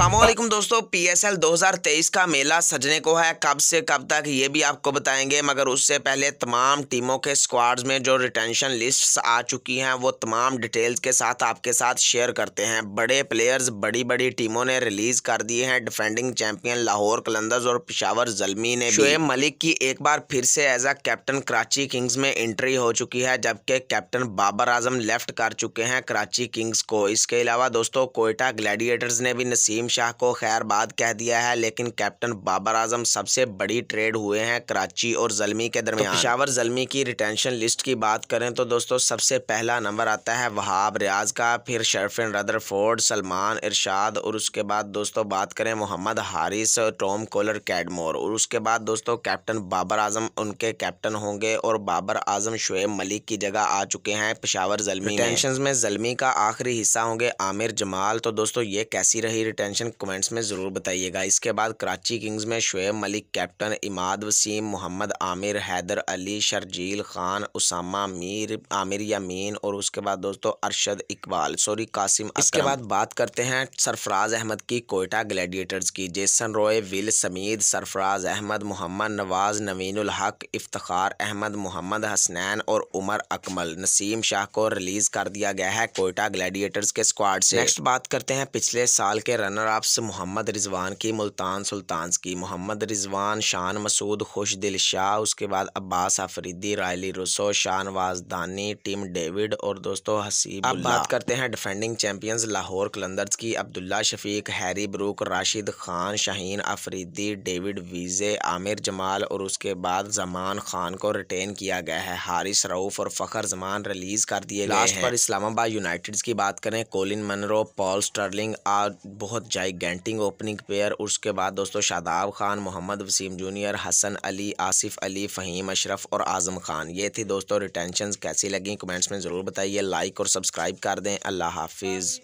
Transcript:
असलम दोस्तों P S L दो हज़ार तेईस का मेला सजने को है कब से कब तक ये भी आपको बताएंगे मगर उससे पहले तमाम टीमों के स्क्वाड्स में जो रिटेंशन लिस्ट्स आ चुकी हैं वो तमाम डिटेल्स के साथ आपके साथ शेयर करते हैं बड़े प्लेयर्स बड़ी बड़ी टीमों ने रिलीज़ कर दिए हैं डिफेंडिंग चैंपियन लाहौर कलंदर्स और पिशावर जलमी ने शुएब मलिक की एक बार फिर से as a captain Karachi kings में एंट्री हो चुकी है जबकि कैप्टन बाबर आजम लेफ्ट कर चुके हैं कराची किंग्स को इसके अलावा दोस्तों कोयटा ग्लैडिएटर्स ने भी नसीम शाह को खैर खैरबाद कह दिया है लेकिन कैप्टन बाबर आजम सबसे बड़ी ट्रेड हुए हैं कराची और जलमी के तो दरमियान तो पिशावर जलमी की रिटेंशन लिस्ट की बात करें तो दोस्तों सबसे पहला नंबर आता है वहाब रियाज का फिर शर्फिन रदरफोर्ड सलमान इरशाद और उसके बाद दोस्तों बात करें Mohammad Haris Tom Kohler Cadmore और उसके बाद दोस्तों कैप्टन बाबर आजम उनके कैप्टन होंगे और बाबर आजम शुएब मलिक की जगह आ चुके हैं पिशावर जलमी टेंशन में जलमी का आखिरी हिस्सा होंगे आमिर जमाल तो दोस्तों ये कैसी रही रिटेंशन टेंशन कमेंट्स में ज़रूर बताइएगा इसके बाद कराची किंग्स में शुएब मलिक कैप्टन इमाद वसीम मोहम्मद आमिर हैदर अली शर्जील खान उसामा मीर आमिर यामीन और उसके बाद दोस्तों अरशद इकबाल सॉरी कासिम इसके बाद बात करते हैं सरफराज अहमद की कोयटा ग्लैडिएटर्स की Jason Roy Will Smeed Sarfaraz Ahmed Mohammad Nawaz Naveen Haq Iftikhar Ahmad Mohammad Hasnain और उमर अकमल नसीम शाह को रिलीज़ कर दिया गया है कोयटा ग्लैडिएटर्स के स्क्वाड से नेक्स्ट बात करते हैं पिछले साल के रन रनरअप्स मोहम्मद रिजवान की मुल्तान सुल्तान की मोहम्मद रिजवान शान मसूद खुश दिल शाह उसके बाद अब्बास आफरीदी रायली रसो शाहनवाज दानी टीम डेविड और दोस्तों हसीब अब बात करते हैं डिफेंडिंग चैंपियंस लाहौर कलंदर्स की Abdullah Shafique Harry Brook Rashid Khan Shaheen Afridi David Wiese Amir Jamal और उसके बाद जमान खान को रिटेन किया गया है हारिस रऊफ और फखर जमान रिलीज कर दिए गए हैं इस्लामाबाद यूनाइटेड की बात करें कोलिन मनरो पॉल स्टर्लिंग आज बहुत जाइगेंटिंग ओपनिंग पेयर उसके बाद दोस्तों शादाब खान मोहम्मद वसीम जूनियर हसन अली आसिफ अली फ़हीम अशरफ और आज़म खान ये थी दोस्तों रिटेंशन कैसी लगी कमेंट्स में ज़रूर बताइए लाइक और सब्सक्राइब कर दें अल्लाह हाफिज़